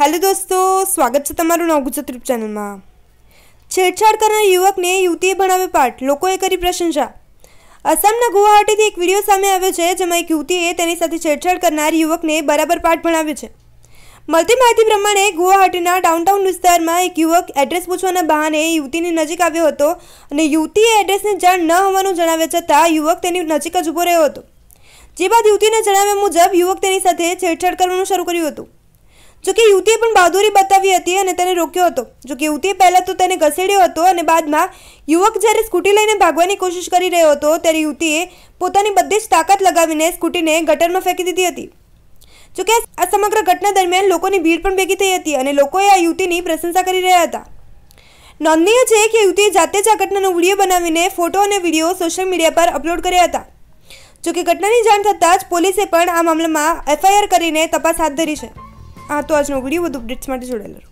hello દોસ્તો સ્વાગત છે તમારું નવ ગુજરાત ચેનલમાં છેડછાડ કરનાર યુવકને યુવતીએ ભણાવ્યો પાઠ લોકોએ કરી પ્રશંસા આસામના ગુવાહાટીથી એક વિડીયો સામે આવ્યો છે જેમાં એક યુવતીએ તેની સાથે છેડછાડ કરનાર યુવકને બરાબર પાઠ ભણાવ્યો છે મળતી માહિતી પ્રમાણે ગુવાહાટીના ડાઉનટાઉન વિસ્તારમાં એક યુવક એડ્રેસ પૂછવાના બહાને યુવતીની નજીક આવ્યો હતો અને યુવતીએ એડ્રેસની જાણ ન હોવાનું જણાવ્યા છતાં યુવક તેની નજીક જ ઊભો રહ્યો હતો જે બાદ યુવતીને જણાવ્યા મુજબ યુવક તેની સાથે છેડછાડ કરવાનું શરૂ કર્યું હતું જોકે યુવતીએ પણ બહાદુરી બતાવી હતી અને તેને રોક્યો હતો જોકે યુવતીએ પહેલાં તો તેને ઘસેડ્યો હતો અને બાદમાં યુવક જ્યારે સ્કૂટી લઈને ભાગવાની કોશિશ કરી રહ્યો હતો ત્યારે યુવતીએ પોતાની બધી જ તાકાત લગાવીને સ્કૂટીને ગટરમાં ફેંકી દીધી હતી જોકે આ સમગ્ર ઘટના દરમિયાન લોકોની ભીડ પણ ભેગી થઈ હતી અને લોકોએ આ યુવતીની પ્રશંસા કરી રહ્યા હતા નોંધનીય છે કે યુવતીએ જાતે જ આ ઘટનાનો વિડીયો બનાવીને ફોટો અને વિડીયો સોશિયલ મીડિયા પર અપલોડ કર્યા હતા જોકે ઘટનાની જાણ થતાં જ પોલીસે પણ આ મામલામાં એફઆઈઆર કરીને તપાસ હાથ ધરી છે ಹಾಂ ಅಥವಾ ಅಜ್ನ ಹೋಗ್ಬಿಡಿ ಒಂದು ಅಪ್ಡೇಟ್ಸ್ ಮಾಡಿ ಜೋಡಿಲ್ಲ